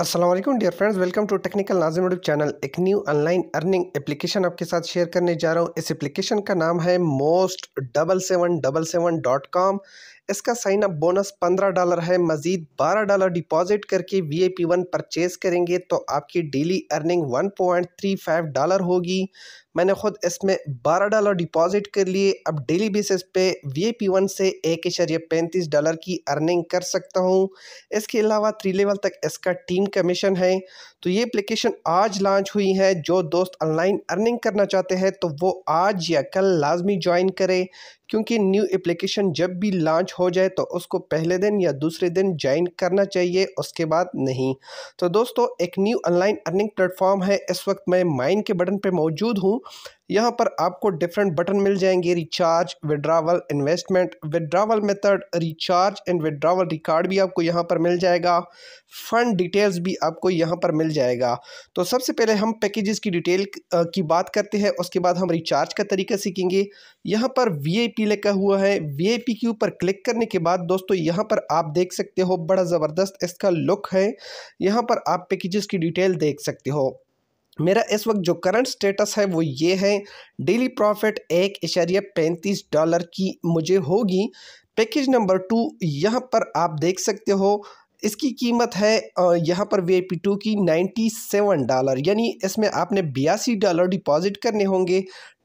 Aslam dear friends welcome to technical Nazim YouTube channel एक new online earning application आपके साथ share करने जा रहा हूँ इस एप्लीकेशन का नाम है most double seven double seven dot com इसका साइन अप बोनस पंद्रह डॉलर है मज़ीद बारह डॉलर डिपॉजिट करके V A P one purchase करेंगे तो आपकी daily earning one point three five dollar होगी मैंने ख़ुद इसमें बारह डॉलर डिपॉजिट कर लिए अब डेली बेसिस पे वी ए पी वन से एक इशरिया पैंतीस डॉलर की अर्निंग कर सकता हूँ इसके अलावा थ्री लेवल तक इसका टीम कमीशन है तो ये एप्लीकेशन आज लॉन्च हुई है जो दोस्त ऑनलाइन अर्निंग करना चाहते हैं तो वो आज या कल लाजमी ज्वाइन करें क्योंकि न्यू एप्लीकेशन जब भी लॉन्च हो जाए तो उसको पहले दिन या दूसरे दिन ज्वाइन करना चाहिए उसके बाद नहीं तो दोस्तों एक न्यू ऑनलाइन अर्निंग प्लेटफॉर्म है इस वक्त मैं माइन के बटन पर मौजूद हूँ यहाँ पर आपको डिफरेंट बटन मिल जाएंगे recharge withdrawal investment withdrawal method recharge and withdrawal record भी आपको यहाँ पर मिल जाएगा फ़ंड डिटेल्स भी आपको यहाँ पर मिल जाएगा तो सबसे पहले हम पैकेजेस की डिटेल की बात करते हैं उसके बाद हम रिचार्ज का तरीका सीखेंगे यहाँ पर वी लिखा हुआ है वी के ऊपर क्लिक करने के बाद दोस्तों यहाँ पर आप देख सकते हो बड़ा ज़बरदस्त इसका लुक है यहाँ पर आप पैकेजेस की डिटेल देख सकते हो मेरा इस वक्त जो करंट स्टेटस है वो ये है डेली प्रॉफिट एक इशारिया पैंतीस डॉलर की मुझे होगी पैकेज नंबर टू यहाँ पर आप देख सकते हो इसकी कीमत है यहाँ पर वी टू की नाइन्टी सेवन डॉलर यानी इसमें आपने बयासी डॉलर डिपॉजिट करने होंगे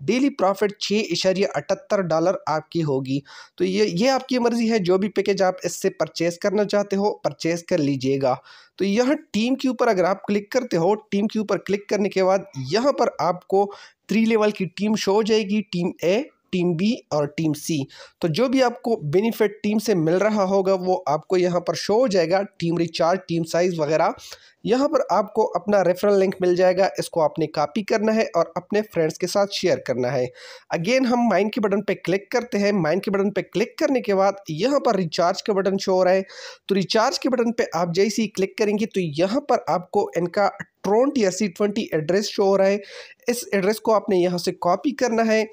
डेली प्रॉफिट छः इशारिया अठहत्तर डॉलर आपकी होगी तो ये ये आपकी मर्ज़ी है जो भी पैकेज आप इससे परचेज़ करना चाहते हो परचेज़ कर लीजिएगा तो यहाँ टीम के ऊपर अगर आप क्लिक करते हो टीम के ऊपर क्लिक करने के बाद यहाँ पर आपको थ्री लेवल की टीम शो हो जाएगी टीम ए टीम बी और टीम सी तो जो भी आपको बेनिफिट टीम से मिल रहा होगा वो आपको यहाँ पर शो हो जाएगा टीम रिचार्ज टीम साइज़ वगैरह यहाँ पर आपको अपना रेफरल लिंक मिल जाएगा इसको आपने कॉपी करना है और अपने फ्रेंड्स के साथ शेयर करना है अगेन हम माइन के बटन पर क्लिक करते हैं माइन के बटन पर क्लिक करने के बाद यहाँ पर रिचार्ज के बटन शो हो रहा है तो रिचार्ज के बटन पर आप जैसे ही क्लिक करेंगे तो यहाँ पर आपको इनका ट्रोंट या सी ट्वेंटी एड्रेस शो हो रहा है इस एड्रेस को आपने यहाँ से कॉपी करना है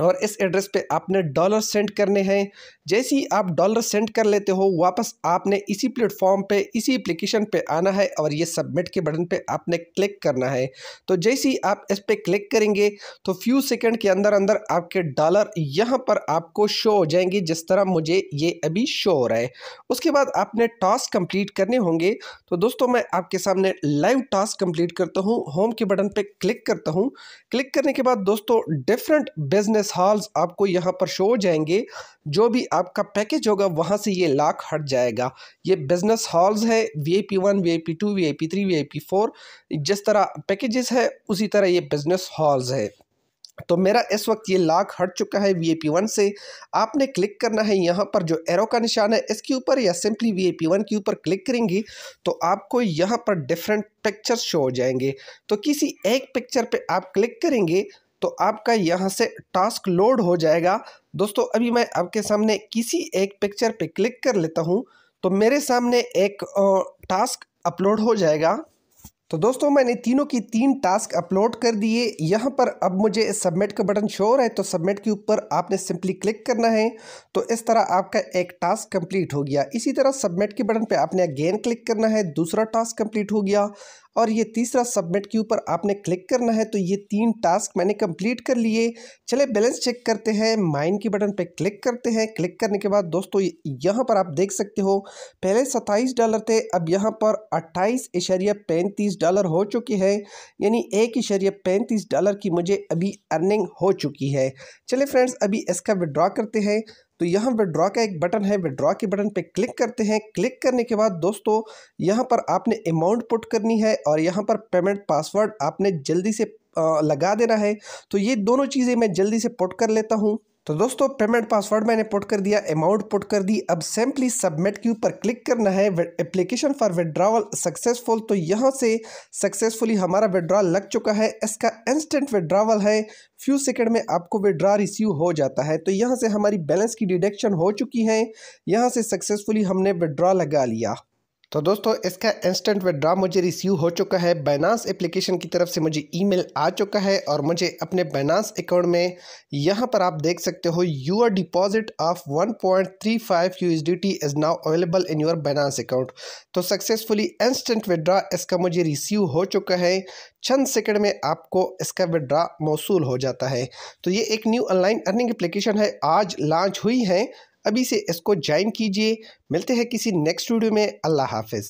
और इस एड्रेस पे आपने डॉलर सेंड करने हैं जैसे ही आप डॉलर सेंड कर लेते हो वापस आपने इसी प्लेटफॉर्म पे इसी एप्लीकेशन पे आना है और ये सबमिट के बटन पे आपने क्लिक करना है तो जैसे ही आप इस पर क्लिक करेंगे तो फ्यू सेकंड के अंदर अंदर आपके डॉलर यहाँ पर आपको शो हो जाएंगे जिस तरह मुझे ये अभी शो हो रहा है उसके बाद आपने टास्क कम्प्लीट करने होंगे तो दोस्तों मैं आपके सामने लाइव टास्क कम्प्लीट करता हूँ होम के बटन पर क्लिक करता हूँ क्लिक करने के बाद दोस्तों डिफरेंट बिजनेस कॉन्फ्रेंस हॉल्स आपको यहाँ पर शो हो जाएंगे जो भी आपका पैकेज होगा वहाँ से ये लाख हट जाएगा ये बिजनेस हॉल्स है V I P one V I P two V I P three V I P four जिस तरह पैकेजेस है उसी तरह ये बिजनेस हॉल्स है तो मेरा इस वक्त ये लाख हट चुका है वी ए पी वन से आपने क्लिक करना है यहाँ पर जो एरो का निशान है इसके ऊपर या simply V A P one के ऊपर क्लिक करेंगे तो आपको यहाँ पर डिफरेंट पिक्चर शो हो जाएंगे तो किसी एक पिक्चर पे आप क्लिक करेंगे तो आपका यहाँ से टास्क लोड हो जाएगा दोस्तों अभी मैं आपके सामने किसी एक पिक्चर पे क्लिक कर लेता हूँ तो मेरे सामने एक टास्क अपलोड हो जाएगा तो दोस्तों मैंने तीनों की तीन टास्क अपलोड कर दिए यहाँ पर अब मुझे सबमिट का बटन शोर है तो सबमिट के ऊपर आपने सिंपली क्लिक करना है तो इस तरह आपका एक टास्क कंप्लीट हो गया इसी तरह सबमिट के बटन पे आपने अगेन क्लिक करना है दूसरा टास्क कंप्लीट हो गया और ये तीसरा सबमिट के ऊपर आपने क्लिक करना है तो ये तीन टास्क मैंने कंप्लीट कर लिए चले बैलेंस चेक करते हैं माइन के बटन पे क्लिक करते हैं क्लिक करने के बाद दोस्तों यहाँ पर आप देख सकते हो पहले सत्ताईस डॉलर थे अब यहाँ पर अट्ठाईस इशारिया पैंतीस डॉलर हो चुकी है यानी एक इशारिया पैंतीस डॉलर की मुझे अभी अर्निंग हो चुकी है चले फ्रेंड्स अभी इसका विड्रॉ करते हैं तो यहाँ विड्रॉ का एक बटन है विड्रॉ के बटन पे क्लिक करते हैं क्लिक करने के बाद दोस्तों यहाँ पर आपने अमाउंट पुट करनी है और यहाँ पर पेमेंट पासवर्ड आपने जल्दी से लगा देना है तो ये दोनों चीज़ें मैं जल्दी से पुट कर लेता हूँ तो दोस्तों पेमेंट पासवर्ड मैंने पुट कर दिया अमाउंट पुट कर दी अब सिंपली सबमिट के ऊपर क्लिक करना है एप्लीकेशन फॉर विड्रावल सक्सेसफुल तो यहाँ से सक्सेसफुली हमारा विड्रॉल लग चुका है इसका इंस्टेंट विड्रावल है फ्यू सेकंड में आपको विड्रा रिसीव हो जाता है तो यहाँ से हमारी बैलेंस की डिडक्शन हो चुकी है यहाँ से सक्सेसफुली हमने विड्रॉ लगा लिया तो दोस्तों इसका इंस्टेंट विड्रा मुझे रिसीव हो चुका है बैनास एप्लीकेशन की तरफ से मुझे ईमेल आ चुका है और मुझे अपने बैनास अकाउंट में यहाँ पर आप देख सकते हो your deposit of 1.35 point three five U is now available in your Binance account तो सक्सेसफुली इंस्टेंट विड्रा इसका मुझे रिसीव हो चुका है चंद सेकंड में आपको इसका विड्रा मौसू हो जाता है तो ये एक न्यू ऑनलाइन अर्निंग एप्लीकेशन है आज लॉन्च हुई है अभी से इसको ज्वाइन कीजिए मिलते हैं किसी नेक्स्ट वीडियो में अल्लाह हाफिज़